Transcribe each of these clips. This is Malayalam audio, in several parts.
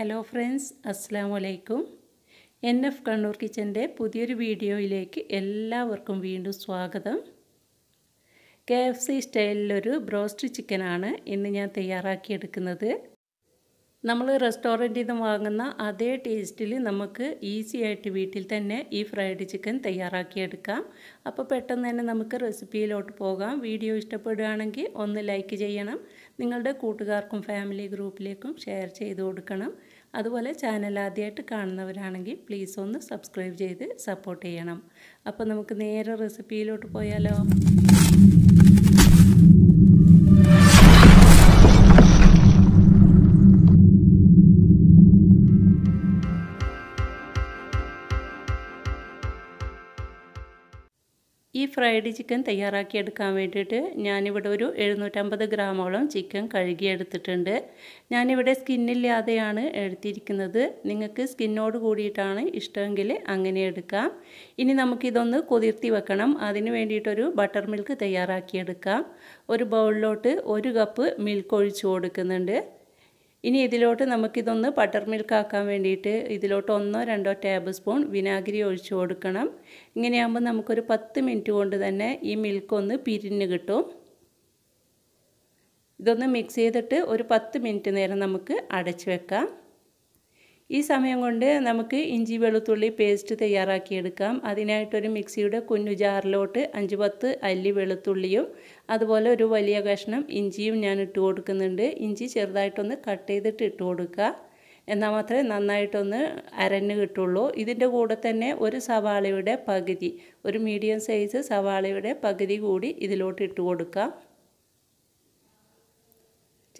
ഹലോ ഫ്രണ്ട്സ് അസ്സാം വലൈക്കും എൻ എഫ് കണ്ണൂർ കിച്ചൻ്റെ പുതിയൊരു വീഡിയോയിലേക്ക് എല്ലാവർക്കും വീണ്ടും സ്വാഗതം കെ എഫ് സി സ്റ്റൈലിലൊരു ബ്രോസ്റ്റ് ചിക്കനാണ് ഇന്ന് ഞാൻ തയ്യാറാക്കിയെടുക്കുന്നത് നമ്മൾ റെസ്റ്റോറൻറ്റിൽ നിന്ന് വാങ്ങുന്ന അതേ ടേസ്റ്റിൽ നമുക്ക് ഈസി ആയിട്ട് വീട്ടിൽ തന്നെ ഈ ഫ്രൈഡ് ചിക്കൻ തയ്യാറാക്കിയെടുക്കാം അപ്പോൾ പെട്ടെന്ന് തന്നെ നമുക്ക് റെസിപ്പിയിലോട്ട് പോകാം വീഡിയോ ഇഷ്ടപ്പെടുകയാണെങ്കിൽ ഒന്ന് ലൈക്ക് ചെയ്യണം നിങ്ങളുടെ കൂട്ടുകാർക്കും ഫാമിലി ഗ്രൂപ്പിലേക്കും ഷെയർ ചെയ്ത് കൊടുക്കണം അതുപോലെ ചാനൽ ആദ്യമായിട്ട് കാണുന്നവരാണെങ്കിൽ പ്ലീസ് ഒന്ന് സബ്സ്ക്രൈബ് ചെയ്ത് സപ്പോർട്ട് ചെയ്യണം അപ്പോൾ നമുക്ക് നേരെ റെസിപ്പിയിലോട്ട് പോയാലോ ഫ്രൈഡ് ചിക്കൻ തയ്യാറാക്കിയെടുക്കാൻ വേണ്ടിയിട്ട് ഞാനിവിടെ ഒരു എഴുന്നൂറ്റമ്പത് ഗ്രാമോളം ചിക്കൻ കഴുകിയെടുത്തിട്ടുണ്ട് ഞാനിവിടെ സ്കിന്നില്ലാതെയാണ് എടുത്തിരിക്കുന്നത് നിങ്ങൾക്ക് സ്കിന്നോട് കൂടിയിട്ടാണ് ഇഷ്ടമെങ്കിൽ അങ്ങനെ എടുക്കാം ഇനി നമുക്കിതൊന്ന് കുതിർത്തി വെക്കണം അതിന് വേണ്ടിയിട്ടൊരു ബട്ടർ മിൽക്ക് തയ്യാറാക്കിയെടുക്കാം ഒരു ബൗളിലോട്ട് ഒരു കപ്പ് മിൽക്ക് ഒഴിച്ചു കൊടുക്കുന്നുണ്ട് ഇനി ഇതിലോട്ട് നമുക്കിതൊന്ന് ബട്ടർ മിൽക്ക് ആക്കാൻ വേണ്ടിയിട്ട് ഇതിലോട്ട് ഒന്നോ രണ്ടോ ടേബിൾ സ്പൂൺ വിനാഗിരി ഒഴിച്ചു കൊടുക്കണം ഇങ്ങനെയാകുമ്പോൾ നമുക്കൊരു പത്ത് മിനിറ്റ് കൊണ്ട് തന്നെ ഈ മിൽക്ക് ഒന്ന് പിരിഞ്ഞ് കിട്ടും ഇതൊന്ന് മിക്സ് ചെയ്തിട്ട് ഒരു പത്ത് മിനിറ്റ് നേരം നമുക്ക് അടച്ചു വെക്കാം ഈ സമയം കൊണ്ട് നമുക്ക് ഇഞ്ചി വെളുത്തുള്ളി പേസ്റ്റ് തയ്യാറാക്കിയെടുക്കാം അതിനായിട്ടൊരു മിക്സിയുടെ കുഞ്ഞു ജാറിലോട്ട് അഞ്ച് പത്ത് അല്ലി വെളുത്തുള്ളിയും അതുപോലെ ഒരു വലിയ കഷ്ണം ഇഞ്ചിയും ഞാൻ ഇട്ട് കൊടുക്കുന്നുണ്ട് ഇഞ്ചി ചെറുതായിട്ടൊന്ന് കട്ട് ചെയ്തിട്ട് ഇട്ട് കൊടുക്കുക എന്നാൽ മാത്രമേ നന്നായിട്ടൊന്ന് അരഞ്ഞ് കിട്ടുള്ളൂ ഇതിൻ്റെ കൂടെ തന്നെ ഒരു സവാളയുടെ പകുതി ഒരു മീഡിയം സൈസ് സവാളയുടെ പകുതി കൂടി ഇതിലോട്ട് ഇട്ട് കൊടുക്കാം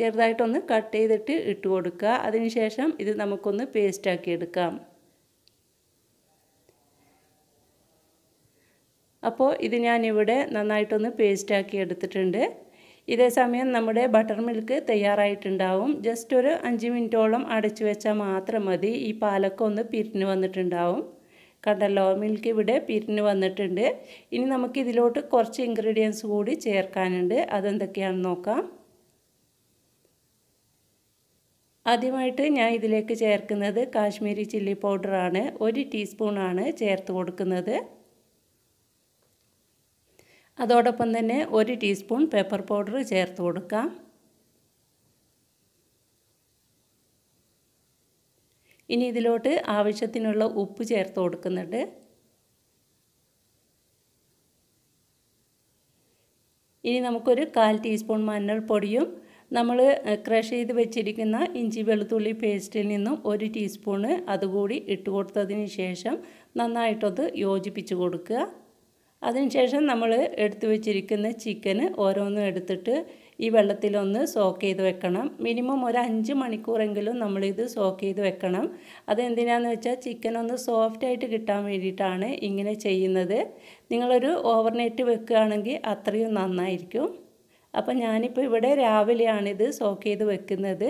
ചെറുതായിട്ടൊന്ന് കട്ട് ചെയ്തിട്ട് ഇട്ട് കൊടുക്കുക അതിനുശേഷം ഇത് നമുക്കൊന്ന് പേസ്റ്റാക്കി എടുക്കാം അപ്പോൾ ഇത് ഞാനിവിടെ നന്നായിട്ടൊന്ന് പേസ്റ്റാക്കി എടുത്തിട്ടുണ്ട് ഇതേ സമയം നമ്മുടെ ബട്ടർ മിൽക്ക് തയ്യാറായിട്ടുണ്ടാവും ജസ്റ്റ് ഒരു അഞ്ച് മിനിറ്റോളം അടച്ചു വെച്ചാൽ മാത്രം മതി ഈ പാലക്ക ഒന്ന് പിരിഞ്ഞ് വന്നിട്ടുണ്ടാവും കണ്ടല്ലോ മിൽക്ക് ഇവിടെ പിരിഞ്ഞ് വന്നിട്ടുണ്ട് ഇനി നമുക്ക് ഇതിലോട്ട് കുറച്ച് ഇൻഗ്രീഡിയൻസ് കൂടി ചേർക്കാനുണ്ട് അതെന്തൊക്കെയാണെന്ന് നോക്കാം ആദ്യമായിട്ട് ഞാൻ ഇതിലേക്ക് ചേർക്കുന്നത് കാശ്മീരി ചില്ലി പൗഡറാണ് ഒരു ടീസ്പൂണാണ് ചേർത്ത് കൊടുക്കുന്നത് അതോടൊപ്പം തന്നെ ഒരു ടീസ്പൂൺ പേപ്പർ പൗഡർ ചേർത്ത് കൊടുക്കാം ഇനി ഇതിലോട്ട് ആവശ്യത്തിനുള്ള ഉപ്പ് ചേർത്ത് കൊടുക്കുന്നുണ്ട് ഇനി നമുക്കൊരു കാൽ ടീസ്പൂൺ മഞ്ഞൾപ്പൊടിയും നമ്മൾ ക്രഷ് ചെയ്ത് വെച്ചിരിക്കുന്ന ഇഞ്ചി വെളുത്തുള്ളി പേസ്റ്റിൽ നിന്നും ഒരു ടീസ്പൂണ് അതുകൂടി ഇട്ട് കൊടുത്തതിന് ശേഷം നന്നായിട്ടത് യോജിപ്പിച്ച് കൊടുക്കുക അതിനുശേഷം നമ്മൾ എടുത്തു വെച്ചിരിക്കുന്ന ചിക്കന് ഓരോന്നും എടുത്തിട്ട് ഈ വെള്ളത്തിലൊന്ന് സോക്ക് ചെയ്ത് വെക്കണം മിനിമം ഒരു അഞ്ച് മണിക്കൂറെങ്കിലും നമ്മളിത് സോക്ക് ചെയ്ത് വെക്കണം അതെന്തിനാണെന്ന് വെച്ചാൽ ചിക്കൻ ഒന്ന് സോഫ്റ്റായിട്ട് കിട്ടാൻ വേണ്ടിയിട്ടാണ് ഇങ്ങനെ ചെയ്യുന്നത് നിങ്ങളൊരു ഓവർനൈറ്റ് വെക്കുകയാണെങ്കിൽ അത്രയും നന്നായിരിക്കും അപ്പോൾ ഞാനിപ്പോൾ ഇവിടെ രാവിലെയാണിത് സോക്ക് ചെയ്ത് വെക്കുന്നത്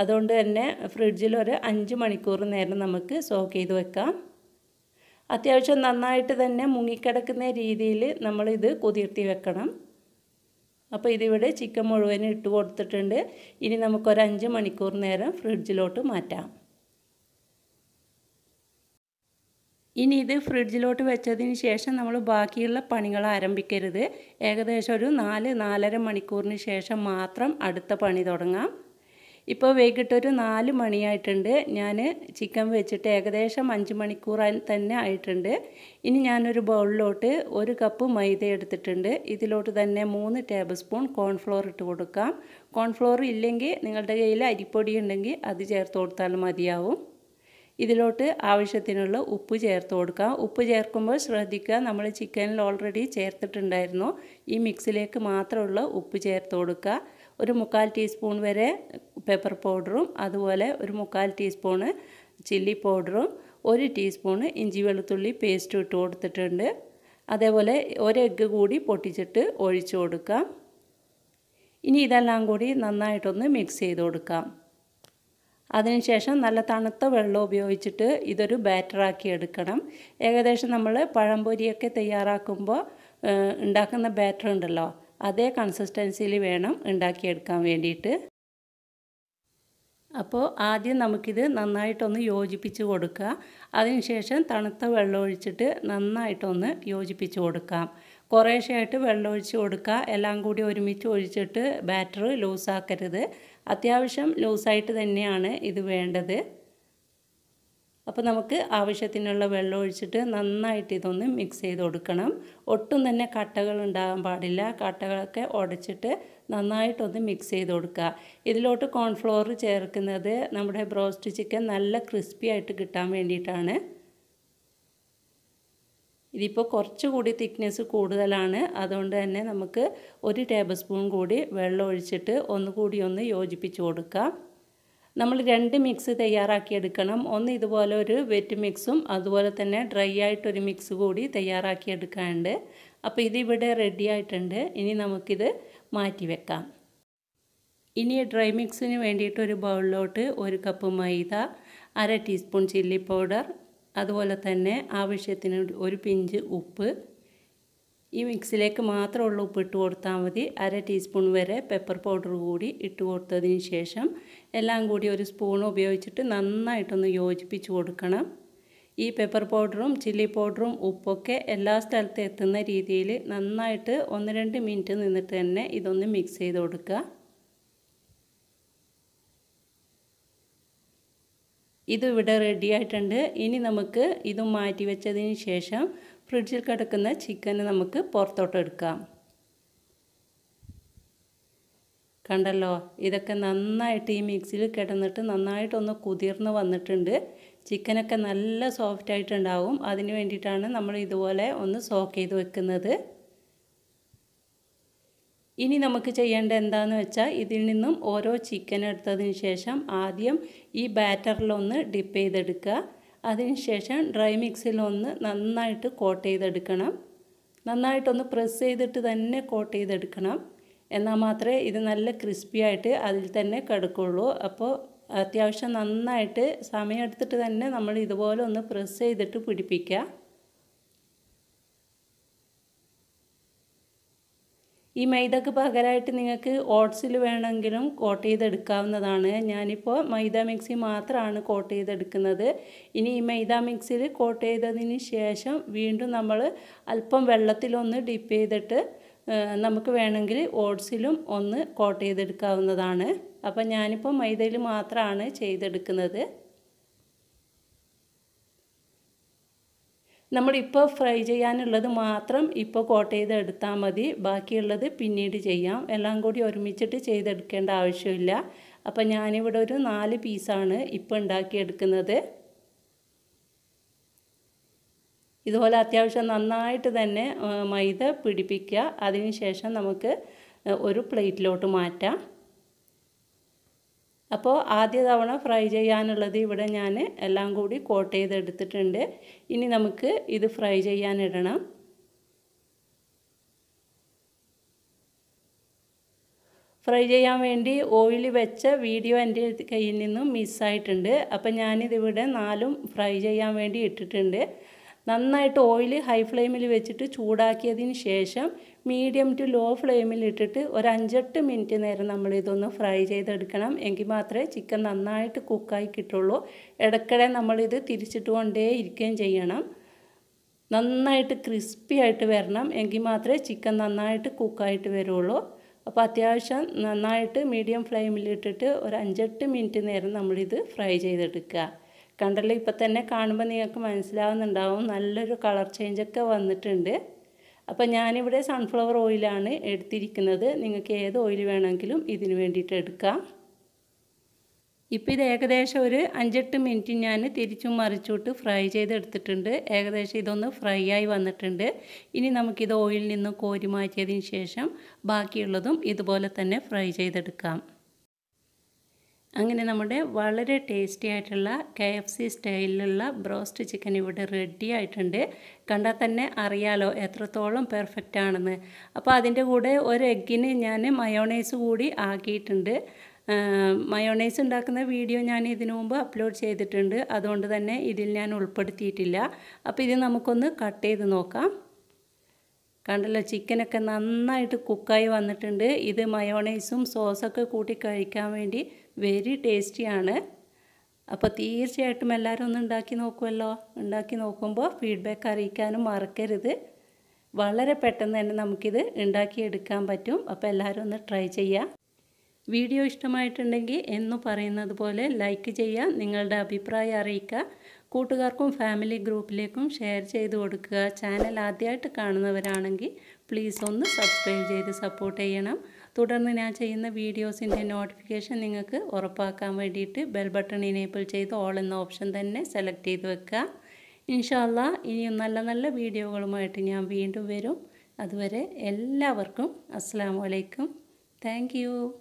അതുകൊണ്ട് തന്നെ ഫ്രിഡ്ജിൽ ഒരു അഞ്ച് മണിക്കൂർ നേരം നമുക്ക് സോക്ക് ചെയ്ത് വെക്കാം അത്യാവശ്യം നന്നായിട്ട് തന്നെ മുങ്ങിക്കിടക്കുന്ന രീതിയിൽ നമ്മളിത് കുതിർത്തി വെക്കണം അപ്പോൾ ഇതിവിടെ ചിക്കൻ മുഴുവനും ഇട്ട് കൊടുത്തിട്ടുണ്ട് ഇനി നമുക്കൊരു അഞ്ച് മണിക്കൂർ നേരം ഫ്രിഡ്ജിലോട്ട് മാറ്റാം ഇനി ഇത് ഫ്രിഡ്ജിലോട്ട് വെച്ചതിന് ശേഷം നമ്മൾ ബാക്കിയുള്ള പണികൾ ആരംഭിക്കരുത് ഏകദേശം ഒരു നാല് നാലര മണിക്കൂറിന് ശേഷം മാത്രം അടുത്ത പണി തുടങ്ങാം ഇപ്പോൾ വൈകിട്ടൊരു നാല് മണിയായിട്ടുണ്ട് ഞാൻ ചിക്കൻ വെച്ചിട്ട് ഏകദേശം അഞ്ച് മണിക്കൂറായി തന്നെ ആയിട്ടുണ്ട് ഇനി ഞാനൊരു ബൗളിലോട്ട് ഒരു കപ്പ് മൈദ എടുത്തിട്ടുണ്ട് ഇതിലോട്ട് തന്നെ മൂന്ന് ടേബിൾ സ്പൂൺ കോൺഫ്ലോർ ഇട്ട് കൊടുക്കാം കോൺഫ്ലോർ ഇല്ലെങ്കിൽ നിങ്ങളുടെ കയ്യിൽ അരിപ്പൊടി ഉണ്ടെങ്കിൽ അത് ചേർത്ത് കൊടുത്താലും മതിയാവും ഇതിലോട്ട് ആവശ്യത്തിനുള്ള ഉപ്പ് ചേർത്ത് കൊടുക്കുക ഉപ്പ് ചേർക്കുമ്പോൾ ശ്രദ്ധിക്കുക നമ്മൾ ചിക്കനിൽ ഓൾറെഡി ചേർത്തിട്ടുണ്ടായിരുന്നു ഈ മിക്സിലേക്ക് മാത്രമുള്ള ഉപ്പ് ചേർത്ത് കൊടുക്കുക ഒരു മുക്കാൽ ടീസ്പൂൺ വരെ പെപ്പർ പൗഡറും അതുപോലെ ഒരു മുക്കാൽ ടീസ്പൂണ് ചില്ലി പൗഡറും ഒരു ടീസ്പൂണ് ഇഞ്ചി വെളുത്തുള്ളി പേസ്റ്റും ഇട്ട് കൊടുത്തിട്ടുണ്ട് അതേപോലെ ഒരു എഗ്ഗ് കൂടി പൊട്ടിച്ചിട്ട് ഒഴിച്ചു കൊടുക്കാം ഇനി ഇതെല്ലാം കൂടി നന്നായിട്ടൊന്ന് മിക്സ് ചെയ്ത് കൊടുക്കാം അതിനുശേഷം നല്ല തണുത്ത വെള്ളം ഉപയോഗിച്ചിട്ട് ഇതൊരു ബാറ്ററാക്കി എടുക്കണം ഏകദേശം നമ്മൾ പഴംപൊരിയൊക്കെ തയ്യാറാക്കുമ്പോൾ ഉണ്ടാക്കുന്ന ബാറ്റർ ഉണ്ടല്ലോ അതേ കൺസിസ്റ്റൻസിയിൽ വേണം ഉണ്ടാക്കിയെടുക്കാൻ വേണ്ടിയിട്ട് അപ്പോൾ ആദ്യം നമുക്കിത് നന്നായിട്ടൊന്ന് യോജിപ്പിച്ച് കൊടുക്കുക അതിനുശേഷം തണുത്ത വെള്ളം ഒഴിച്ചിട്ട് നന്നായിട്ടൊന്ന് യോജിപ്പിച്ച് കൊടുക്കാം കുറേശ്ശെയായിട്ട് വെള്ളം ഒഴിച്ച് കൊടുക്കുക എല്ലാം കൂടി ഒരുമിച്ച് ഒഴിച്ചിട്ട് ബാറ്റർ ലൂസാക്കരുത് അത്യാവശ്യം ലൂസായിട്ട് തന്നെയാണ് ഇത് വേണ്ടത് അപ്പോൾ നമുക്ക് ആവശ്യത്തിനുള്ള വെള്ളം ഒഴിച്ചിട്ട് നന്നായിട്ട് ഇതൊന്ന് മിക്സ് ചെയ്ത് കൊടുക്കണം ഒട്ടും തന്നെ കട്ടകൾ ഉണ്ടാകാൻ പാടില്ല കട്ടകളൊക്കെ ഉടച്ചിട്ട് നന്നായിട്ടൊന്ന് മിക്സ് ചെയ്ത് കൊടുക്കുക ഇതിലോട്ട് കോൺഫ്ലോർ ചേർക്കുന്നത് നമ്മുടെ ബ്രോസ്റ്റ് ചിക്കൻ നല്ല ക്രിസ്പി ആയിട്ട് കിട്ടാൻ വേണ്ടിയിട്ടാണ് ഇതിപ്പോൾ കുറച്ചുകൂടി തിക്നെസ് കൂടുതലാണ് അതുകൊണ്ട് തന്നെ നമുക്ക് ഒരു ടേബിൾ സ്പൂൺ കൂടി വെള്ളം ഒഴിച്ചിട്ട് ഒന്ന് കൂടി ഒന്ന് യോജിപ്പിച്ച് കൊടുക്കാം നമ്മൾ രണ്ട് മിക്സ് തയ്യാറാക്കിയെടുക്കണം ഒന്ന് ഇതുപോലെ ഒരു വെറ്റ് മിക്സും അതുപോലെ തന്നെ ഡ്രൈ ആയിട്ടൊരു മിക്സ് കൂടി തയ്യാറാക്കിയെടുക്കാനുണ്ട് അപ്പോൾ ഇതിവിടെ റെഡി ആയിട്ടുണ്ട് ഇനി നമുക്കിത് മാറ്റി വെക്കാം ഇനി ഡ്രൈ മിക്സിന് വേണ്ടിയിട്ടൊരു ഒരു ബൗളിലോട്ട് ഒരു കപ്പ് മൈദ അര ടീസ്പൂൺ ചില്ലി പൗഡർ അതുപോലെ തന്നെ ആവശ്യത്തിന് ഒരു പിഞ്ച് ഉപ്പ് ഈ മിക്സിലേക്ക് മാത്രമുള്ള ഉപ്പ് ഇട്ട് കൊടുത്താൽ മതി അര ടീസ്പൂൺ വരെ പെപ്പർ പൗഡർ കൂടി ഇട്ട് കൊടുത്തതിന് ശേഷം എല്ലാം കൂടി ഒരു സ്പൂൺ ഉപയോഗിച്ചിട്ട് നന്നായിട്ടൊന്ന് യോജിപ്പിച്ച് കൊടുക്കണം ഈ പെപ്പർ പൗഡറും ചില്ലി പൗഡറും ഉപ്പൊക്കെ എല്ലാ സ്ഥലത്തും എത്തുന്ന രീതിയിൽ നന്നായിട്ട് ഒന്ന് രണ്ട് മിനിറ്റ് നിന്നിട്ട് തന്നെ ഇതൊന്ന് മിക്സ് ചെയ്ത് കൊടുക്കുക ഇത് ഇവിടെ റെഡി ആയിട്ടുണ്ട് ഇനി നമുക്ക് ഇത് മാറ്റി വെച്ചതിന് ശേഷം ഫ്രിഡ്ജിൽ കിടക്കുന്ന ചിക്കൻ നമുക്ക് പുറത്തോട്ട് എടുക്കാം കണ്ടല്ലോ ഇതൊക്കെ നന്നായിട്ട് ഈ മിക്സിയിൽ കിടന്നിട്ട് നന്നായിട്ടൊന്ന് കുതിർന്ന് വന്നിട്ടുണ്ട് ചിക്കനൊക്കെ നല്ല സോഫ്റ്റ് ആയിട്ടുണ്ടാവും അതിന് വേണ്ടിയിട്ടാണ് നമ്മൾ ഇതുപോലെ ഒന്ന് സോക്ക് ചെയ്ത് വെക്കുന്നത് ഇനി നമുക്ക് ചെയ്യേണ്ട എന്താണെന്ന് വെച്ചാൽ ഇതിൽ നിന്നും ഓരോ ചിക്കൻ എടുത്തതിന് ശേഷം ആദ്യം ഈ ബാറ്ററിലൊന്ന് ഡിപ്പ് ചെയ്തെടുക്കുക അതിനുശേഷം ഡ്രൈ മിക്സിലൊന്ന് നന്നായിട്ട് കോട്ട് ചെയ്തെടുക്കണം നന്നായിട്ടൊന്ന് പ്രസ് ചെയ്തിട്ട് തന്നെ കോട്ട് ചെയ്തെടുക്കണം എന്നാൽ മാത്രമേ ഇത് നല്ല ക്രിസ്പി ആയിട്ട് അതിൽ തന്നെ കിടക്കുള്ളൂ അപ്പോൾ അത്യാവശ്യം നന്നായിട്ട് സമയമെടുത്തിട്ട് തന്നെ നമ്മൾ ഇതുപോലെ ഒന്ന് പ്രസ് ചെയ്തിട്ട് പിടിപ്പിക്കുക ഈ മൈദക്ക് പകരമായിട്ട് നിങ്ങൾക്ക് ഓട്സിൽ വേണമെങ്കിലും കോട്ട് ചെയ്തെടുക്കാവുന്നതാണ് ഞാനിപ്പോൾ മൈദ മിക്സി മാത്രമാണ് കോട്ട് ചെയ്തെടുക്കുന്നത് ഇനി ഈ മൈദ മിക്സിയിൽ കോട്ട് ചെയ്തതിന് ശേഷം വീണ്ടും നമ്മൾ അല്പം വെള്ളത്തിലൊന്ന് ഡിപ്പ് ചെയ്തിട്ട് നമുക്ക് വേണമെങ്കിൽ ഓട്സിലും ഒന്ന് കോട്ട് ചെയ്തെടുക്കാവുന്നതാണ് അപ്പോൾ ഞാനിപ്പോൾ മൈദയിൽ മാത്രമാണ് ചെയ്തെടുക്കുന്നത് നമ്മളിപ്പോൾ ഫ്രൈ ചെയ്യാനുള്ളത് മാത്രം ഇപ്പോൾ കോട്ട് ചെയ്ത് എടുത്താൽ മതി ബാക്കിയുള്ളത് പിന്നീട് ചെയ്യാം എല്ലാം കൂടി ഒരുമിച്ചിട്ട് ചെയ്തെടുക്കേണ്ട ആവശ്യമില്ല അപ്പോൾ ഞാനിവിടെ ഒരു നാല് പീസാണ് ഇപ്പോൾ ഉണ്ടാക്കിയെടുക്കുന്നത് ഇതുപോലെ അത്യാവശ്യം നന്നായിട്ട് തന്നെ മൈദ പിടിപ്പിക്കുക ശേഷം നമുക്ക് ഒരു പ്ലേറ്റിലോട്ട് മാറ്റാം അപ്പോൾ ആദ്യ തവണ ഫ്രൈ ചെയ്യാനുള്ളത് ഇവിടെ ഞാൻ എല്ലാം കൂടി കോട്ട് ചെയ്തെടുത്തിട്ടുണ്ട് ഇനി നമുക്ക് ഇത് ഫ്രൈ ചെയ്യാനിടണം ഫ്രൈ ചെയ്യാൻ വേണ്ടി ഓയിൽ വെച്ച വീഡിയോ എൻ്റെ കയ്യിൽ നിന്നും മിസ്സായിട്ടുണ്ട് അപ്പം ഞാനിതിവിടെ നാലും ഫ്രൈ ചെയ്യാൻ വേണ്ടി ഇട്ടിട്ടുണ്ട് നന്നായിട്ട് ഓയിൽ ഹൈ ഫ്ലെയിമിൽ വെച്ചിട്ട് ചൂടാക്കിയതിന് ശേഷം മീഡിയം ടു ലോ ഫ്ലെയിമിൽ ഇട്ടിട്ട് ഒരു അഞ്ചെട്ട് മിനിറ്റ് നേരം നമ്മൾ ഇതൊന്ന് ഫ്രൈ ചെയ്തെടുക്കണം എങ്കിൽ മാത്രമേ ചിക്കൻ നന്നായിട്ട് കുക്കായി കിട്ടുള്ളൂ ഇടയ്ക്കിടെ നമ്മളിത് തിരിച്ചിട്ട് കൊണ്ടേ ഇരിക്കുകയും ചെയ്യണം നന്നായിട്ട് ക്രിസ്പി ആയിട്ട് വരണം എങ്കിൽ മാത്രമേ ചിക്കൻ നന്നായിട്ട് കുക്കായിട്ട് വരുള്ളൂ അപ്പോൾ അത്യാവശ്യം നന്നായിട്ട് മീഡിയം ഫ്ലെയിമിലിട്ടിട്ട് ഒരു അഞ്ചെട്ട് മിനിറ്റ് നേരം നമ്മളിത് ഫ്രൈ ചെയ്തെടുക്കുക കണ്ടല്ലോ ഇപ്പം തന്നെ കാണുമ്പോൾ നിങ്ങൾക്ക് മനസ്സിലാവുന്നുണ്ടാവും നല്ലൊരു കളർ ചേഞ്ചൊക്കെ വന്നിട്ടുണ്ട് അപ്പോൾ ഞാനിവിടെ സൺഫ്ലവർ ഓയിലാണ് എടുത്തിരിക്കുന്നത് നിങ്ങൾക്ക് ഏത് ഓയിൽ വേണമെങ്കിലും ഇതിന് വേണ്ടിയിട്ട് എടുക്കാം ഇപ്പോൾ ഇത് ഏകദേശം ഒരു അഞ്ചെട്ട് മിനിറ്റ് ഞാൻ തിരിച്ചും മറിച്ചുവിട്ട് ഫ്രൈ ചെയ്തെടുത്തിട്ടുണ്ട് ഏകദേശം ഇതൊന്ന് ഫ്രൈ ആയി വന്നിട്ടുണ്ട് ഇനി നമുക്കിത് ഓയിലിൽ നിന്ന് കോരി മാറ്റിയതിന് ശേഷം ബാക്കിയുള്ളതും ഇതുപോലെ തന്നെ ഫ്രൈ ചെയ്തെടുക്കാം അങ്ങനെ നമ്മുടെ വളരെ ടേസ്റ്റി ആയിട്ടുള്ള കെ എഫ് സി സ്റ്റൈലിലുള്ള ബ്രോസ്റ്റ് ചിക്കൻ ഇവിടെ റെഡി ആയിട്ടുണ്ട് കണ്ടാൽ തന്നെ അറിയാലോ എത്രത്തോളം പെർഫെക്റ്റ് ആണെന്ന് അപ്പോൾ അതിൻ്റെ കൂടെ ഒരു എഗ്ഗിന് ഞാൻ മയോണൈസ് കൂടി ആക്കിയിട്ടുണ്ട് മയോണൈസ് ഉണ്ടാക്കുന്ന വീഡിയോ ഞാൻ ഇതിനു മുമ്പ് അപ്ലോഡ് ചെയ്തിട്ടുണ്ട് അതുകൊണ്ട് തന്നെ ഇതിൽ ഞാൻ ഉൾപ്പെടുത്തിയിട്ടില്ല അപ്പോൾ ഇത് നമുക്കൊന്ന് കട്ട് ചെയ്ത് നോക്കാം കണ്ടല്ലോ ചിക്കനൊക്കെ നന്നായിട്ട് കുക്കായി വന്നിട്ടുണ്ട് ഇത് മയോണൈസും സോസൊക്കെ കൂട്ടി കഴിക്കാൻ വേണ്ടി വെരി ടേസ്റ്റിയാണ് അപ്പോൾ തീർച്ചയായിട്ടും എല്ലാവരും ഒന്ന് ഉണ്ടാക്കി നോക്കുമല്ലോ ഉണ്ടാക്കി നോക്കുമ്പോൾ ഫീഡ്ബാക്ക് അറിയിക്കാനും മറക്കരുത് വളരെ പെട്ടെന്ന് തന്നെ നമുക്കിത് ഉണ്ടാക്കിയെടുക്കാൻ പറ്റും അപ്പോൾ എല്ലാവരും ഒന്ന് ട്രൈ ചെയ്യാം വീഡിയോ ഇഷ്ടമായിട്ടുണ്ടെങ്കിൽ എന്ന് പറയുന്നത് പോലെ ലൈക്ക് ചെയ്യുക നിങ്ങളുടെ അഭിപ്രായം അറിയിക്കുക കൂട്ടുകാർക്കും ഫാമിലി ഗ്രൂപ്പിലേക്കും ഷെയർ ചെയ്ത് കൊടുക്കുക ചാനൽ ആദ്യമായിട്ട് കാണുന്നവരാണെങ്കിൽ പ്ലീസ് ഒന്ന് സബ്സ്ക്രൈബ് ചെയ്ത് സപ്പോർട്ട് ചെയ്യണം തുടർന്ന് ഞാൻ ചെയ്യുന്ന വീഡിയോസിൻ്റെ നോട്ടിഫിക്കേഷൻ നിങ്ങൾക്ക് ഉറപ്പാക്കാൻ വേണ്ടിയിട്ട് ബെൽ ബട്ടൺ ഇനേബിൾ ചെയ്ത് ഓൾ എന്ന ഓപ്ഷൻ തന്നെ സെലക്ട് ചെയ്ത് വെക്കുക ഇൻഷാല്ല ഇനിയും നല്ല നല്ല വീഡിയോകളുമായിട്ട് ഞാൻ വീണ്ടും വരും അതുവരെ എല്ലാവർക്കും അസ്സാം വലൈക്കും താങ്ക്